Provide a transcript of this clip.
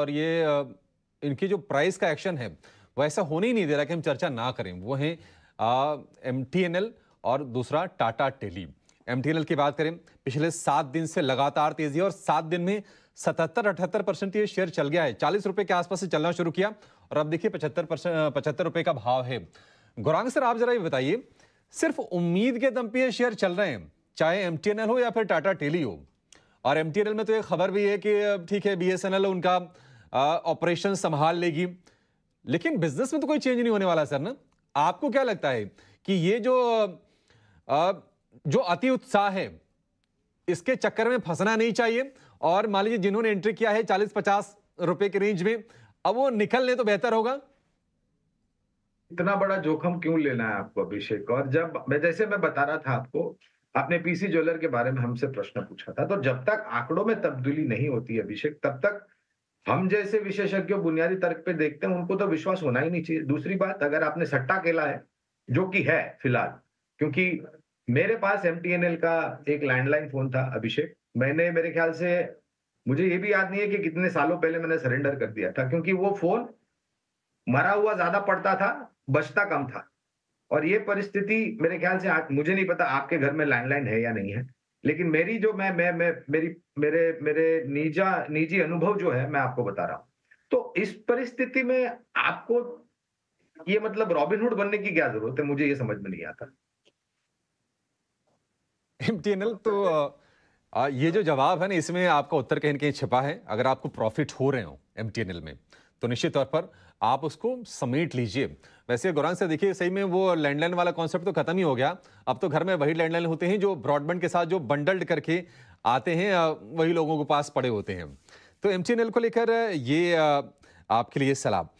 और ये इनकी जो प्राइस का एक्शन है वो ऐसा होने ही नहीं दे रहा कि हम चर्चा ना करें वो है एम और दूसरा टाटा टेली एम की बात करें पिछले सात दिन से लगातार तेजी और सात दिन में सतहत्तर अठहत्तर परसेंट ये शेयर चल गया है चालीस रुपए के आसपास से चलना शुरू किया और अब देखिए पचहत्तर परसेंट पचहत्तर रुपए का भाव है गौरांग सर आप जरा ये बताइए सिर्फ उम्मीद के दम पे ये शेयर चल रहे हैं चाहे एम हो या फिर टाटा टेली हो और एम में तो एक खबर भी है कि ठीक है बी उनका ऑपरेशन संभाल लेगी लेकिन बिजनेस में तो कोई चेंज नहीं होने वाला सर ना आपको क्या लगता है कि ये जो आ, जो अति उत्साह है इसके चक्कर में फंसना नहीं चाहिए और मान लीजिए जिन्होंने एंट्री किया है चालीस पचास रुपए के रेंज में अब वो निकल ले तो बेहतर होगा इतना बड़ा जोखम क्यों लेना है आपको अभिषेक और जब मैं जैसे मैं बता रहा था आपको आपने पीसी ज्वेलर के बारे में हमसे प्रश्न पूछा था तो जब तक आंकड़ों में तब्दीली नहीं होती अभिषेक तब तक हम जैसे विशेषज्ञ बुनियादी तर्क पे देखते हैं उनको तो विश्वास होना ही नहीं चाहिए दूसरी बात अगर आपने सट्टा खेला है जो कि है फिलहाल क्योंकि मेरे पास एम का एक लैंडलाइन फोन था अभिषेक मैंने मेरे ख्याल से मुझे ये भी याद नहीं है कि कितने सालों पहले मैंने सरेंडर कर दिया था क्योंकि वो फोन मरा हुआ ज्यादा पड़ता था बचता कम था और ये परिस्थिति मेरे ख्याल से मुझे नहीं पता आपके घर में लैंडलाइन है या नहीं है लेकिन मेरी जो मैं मैं मैं मेरी मेरे मेरे निजा निजी अनुभव जो है मैं आपको बता रहा हूं तो इस परिस्थिति में आपको ये मतलब रॉबिनहुड बनने की क्या जरूरत है मुझे ये समझ में नहीं आता एमटीएनएल तो आ, ये जो जवाब है ना इसमें आपका उत्तर कहीं ना कहीं छिपा है अगर आपको प्रॉफिट हो रहे हो एमटीएनएल में तो निश्चित तौर पर आप उसको समेट लीजिए वैसे गौरान से देखिए सही में वो लैंडलाइन वाला कॉन्सेप्ट तो खत्म ही हो गया अब तो घर में वही लैंडलाइन होते हैं जो ब्रॉडबैंड के साथ जो बंडल्ड करके आते हैं वही लोगों के पास पड़े होते हैं तो एम को लेकर ये आपके लिए सलाह